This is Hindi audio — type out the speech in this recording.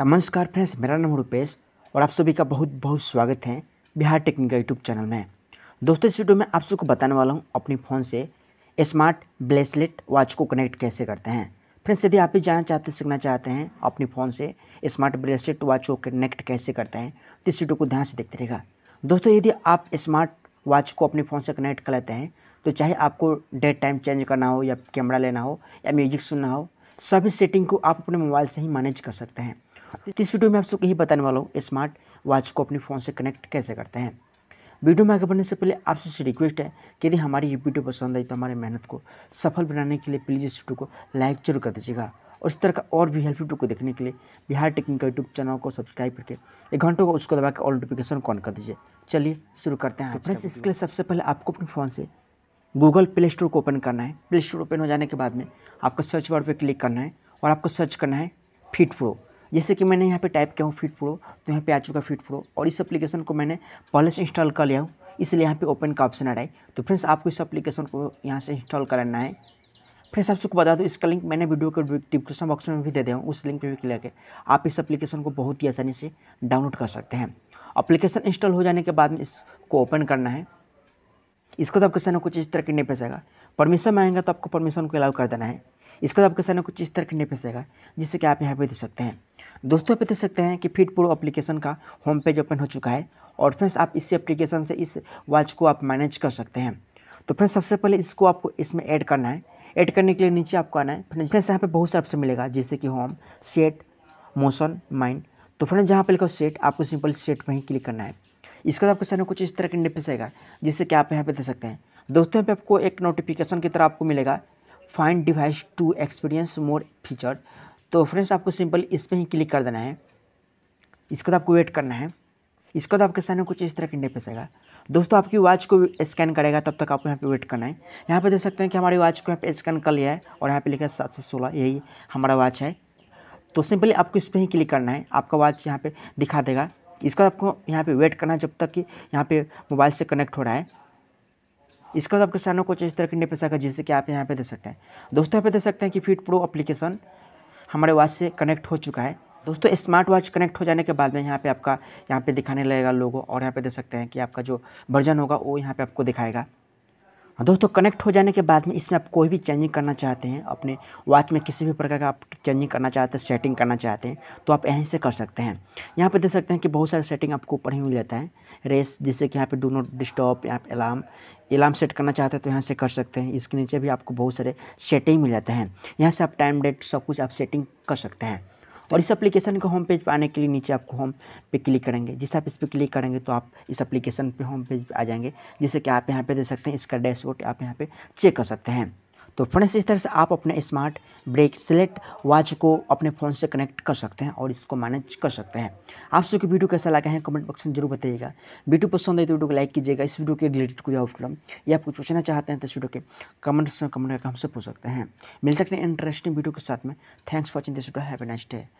नमस्कार फ्रेंड्स मेरा नाम रुपेश और आप सभी का बहुत बहुत स्वागत है बिहार टेक्निकल यूट्यूब चैनल में दोस्तों इस वीडियो में आप सबको बताने वाला हूँ अपने फ़ोन से स्मार्ट ब्रेसलेट वॉच को कनेक्ट कैसे करते हैं फ्रेंड्स यदि आप भी जानना चाहते सीखना चाहते हैं अपने फ़ोन से स्मार्ट ब्रेसलेट वॉच को कनेक्ट कैसे करते हैं तो इस वीडियो को ध्यान से देखते रहेगा दोस्तों यदि आप स्मार्ट वॉच को अपने फ़ोन से कनेक्ट कर लेते हैं तो चाहे आपको डेट टाइम चेंज करना हो या कैमरा लेना हो या म्यूजिक सुनना हो सभी सेटिंग को आप अपने मोबाइल से ही मैनेज कर सकते हैं इस वीडियो में आप सबको यही बताने वाला हूँ स्मार्ट वॉच को अपने फ़ोन से कनेक्ट कैसे करते हैं वीडियो में आगे बढ़ने से पहले आपसे से रिक्वेस्ट है कि यदि हमारी ये वीडियो पसंद आई तो हमारे मेहनत को सफल बनाने के लिए प्लीज़ इस वीडियो को लाइक जरूर कर दीजिएगा और इस तरह का और भी हेल्प वीडियो को देखने के लिए बिहार टेक्निकल यूट्यूब चैनल को सब्सक्राइब करके एक घंटों को उसको दबा के ऑल नोटिफिकेशन ऑन कर दीजिए चलिए शुरू करते हैं तो फ्रेंड्स तो इसके लिए सबसे पहले आपको अपने फ़ोन से गूगल प्ले स्टोर को ओपन करना है प्ले स्टोर ओपन हो जाने के बाद में आपको सर्च वर्ड पर क्लिक करना है और आपको सर्च करना है फिट प्रो जैसे कि मैंने यहाँ पे टाइप किया हूँ फिट प्रो तो यहाँ पे आ चुका फिट प्रो और इस एप्लीकेशन को मैंने पहले से इंस्टॉल कर लिया हूँ इसलिए यहाँ पे ओपन का ऑप्शन आ रहा है तो फ्रेंड्स आपको इस एप्लीकेशन को यहाँ से इंस्टॉल कराना है फ्रेंड्स आप सबको बता दो इसका लिंक मैंने वीडियो के डिस्क्रिप्शन बॉक्स में भी दे दिया हूँ उस लिंक पर भी क्लिक है आप इस अपलीकेशन को बहुत ही आसानी से डाउनलोड कर सकते हैं अप्लीकेशन इंस्टॉल हो जाने के बाद में इसको ओपन करना है इसको तो आपके सामने कुछ इस तरह के नहीं पैसेगा परमिशन मांगेगा तो आपको परमिशन को अलाउ कर देना है इसके बाद तो आपके सामने कुछ इस तरह के इंटरफेस आएगा जिससे कि आप यहाँ पे देख सकते हैं दोस्तों आप दे देख सकते हैं कि फिट प्रो एप्लीकेशन का होम पेज ओपन हो चुका है और फ्रेंड्स आप इसी एप्लीकेशन से इस वॉच को आप मैनेज कर सकते हैं तो फ्रेंड्स सबसे पहले इसको आपको इसमें ऐड करना है ऐड करने के लिए नीचे आपको आना है फ्रेंड्स यहाँ पे बहुत सारे ऑप्शन मिलेगा जैसे कि होम सेट मोशन माइंड तो फ्रेंड्स जहाँ पर लिखा सेट आपको सिंपल सेट पर ही क्लिक करना है इसके बाद तो आपके सामने कुछ इस तरह के इंटरफेस आएगा जिससे कि आप यहाँ पे दे सकते हैं दोस्तों यहाँ पे आपको एक नोटिफिकेशन की तरह आपको मिलेगा find device to experience more feature तो फ्रेंड्स आपको सिंपल इस पर ही क्लिक कर देना है इसको तो आपको वेट करना है इसको तो आपके सामने कुछ इस तरह के इंटरफेस आएगा दोस्तों आपकी वॉच को स्कैन करेगा तब तक आपको यहाँ पे वेट करना है यहाँ पे देख सकते हैं कि हमारी वॉच को यहाँ पे स्कैन कर लिया है और यहाँ पे लिखा है सात सौ सोलह यही हमारा वॉच है तो सिंपली आपको इस पर ही क्लिक करना है आपका वॉच यहाँ पर दिखा देगा इसका आपको यहाँ पर वेट करना है जब तक कि यहाँ पर मोबाइल से कनेक्ट हो रहा है इसका तो आप किसानों को इस तरह की नेट पैसा का जैसे कि आप यहाँ पे दे सकते हैं दोस्तों यहाँ पे दे सकते हैं कि फिट प्रो एप्लीकेशन हमारे वॉच से कनेक्ट हो चुका है दोस्तों स्मार्ट वॉच कनेक्ट हो जाने के बाद में यहाँ पे आपका यहाँ पे दिखाने लगेगा लोगो और यहाँ पे दे सकते हैं कि आपका जो वर्जन होगा वो यहाँ पे आपको दिखाएगा हाँ, दोस्तों कनेक्ट हो जाने के बाद में इसमें आप कोई भी चेंजिंग करना चाहते हैं अपने वॉच में किसी भी प्रकार का आप चेंजिंग करना चाहते हैं सेटिंग करना चाहते हैं तो आप यहीं से कर सकते हैं यहाँ पर देख सकते हैं कि बहुत सारे सेटिंग आपको ऊपर ही मिल जाता है रेस जैसे कि यहाँ पे डू नॉट डिस्टॉप यहाँ पे अलार्म अलार्म सेट करना चाहते हैं तो यहाँ से कर सकते हैं इसके नीचे भी आपको बहुत सारे सेटिंग मिल जाते हैं यहाँ से आप टाइम डेट सब कुछ आप सेटिंग कर सकते हैं और इस एप्लीकेशन के होम पेज पर आने के लिए नीचे आपको होम पे क्लिक करेंगे जिस आप इस पर क्लिक करेंगे तो आप इस एप्लीकेशन पे होम पेज आ जाएंगे जैसे कि आप यहाँ पे दे सकते हैं इसका डैशबोर्ड आप यहाँ पे चेक कर सकते हैं तो फ्रेंड्स इस तरह से आप अपने स्मार्ट ब्रेक सेलेक्ट वॉच को अपने फ़ोन से कनेक्ट कर सकते हैं और इसको मैनेज कर सकते हैं आप सबकी वीडियो कैसा लगा है कमेंट बॉक्स में जरूर बताइएगा वीडियो पसंद आई तो वीडियो को लाइक कीजिएगा इस वीडियो के रिलेटेड कोई आउट या आप कुछ पूछना चाहते हैं तो इस वीडियो के कमेंट में कमेंट करके हमसे पूछ सकते हैं मिलते हैं इंटरेस्टिंग वीडियो के साथ में thanks for watching this video happy next day